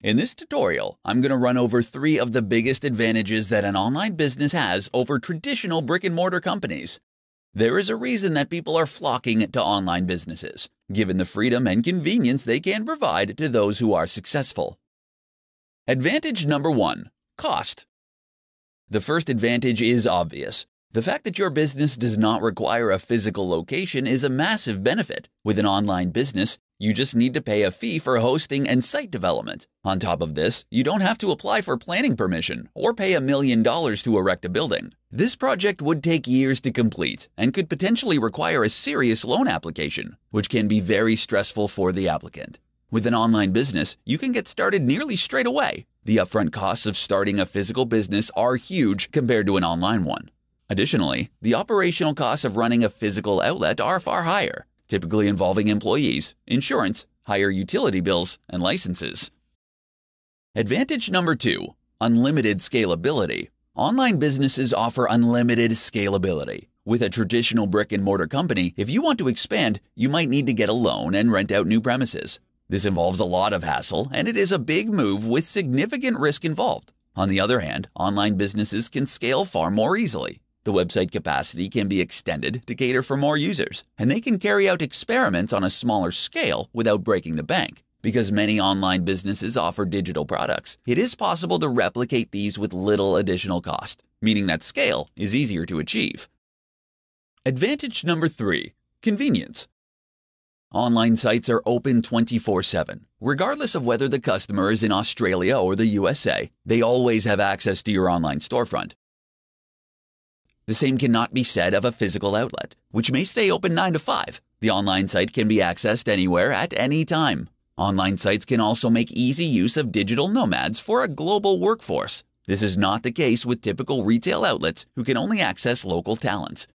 In this tutorial, I'm going to run over three of the biggest advantages that an online business has over traditional brick and mortar companies. There is a reason that people are flocking to online businesses, given the freedom and convenience they can provide to those who are successful. Advantage number one cost. The first advantage is obvious. The fact that your business does not require a physical location is a massive benefit. With an online business, you just need to pay a fee for hosting and site development. On top of this, you don't have to apply for planning permission or pay a million dollars to erect a building. This project would take years to complete and could potentially require a serious loan application, which can be very stressful for the applicant. With an online business, you can get started nearly straight away. The upfront costs of starting a physical business are huge compared to an online one. Additionally, the operational costs of running a physical outlet are far higher typically involving employees, insurance, higher utility bills, and licenses. Advantage number two unlimited scalability. Online businesses offer unlimited scalability. With a traditional brick and mortar company, if you want to expand, you might need to get a loan and rent out new premises. This involves a lot of hassle, and it is a big move with significant risk involved. On the other hand, online businesses can scale far more easily. The website capacity can be extended to cater for more users, and they can carry out experiments on a smaller scale without breaking the bank. Because many online businesses offer digital products, it is possible to replicate these with little additional cost, meaning that scale is easier to achieve. Advantage number three convenience. Online sites are open 24 7. Regardless of whether the customer is in Australia or the USA, they always have access to your online storefront. The same cannot be said of a physical outlet, which may stay open 9 to 5. The online site can be accessed anywhere at any time. Online sites can also make easy use of digital nomads for a global workforce. This is not the case with typical retail outlets who can only access local talents.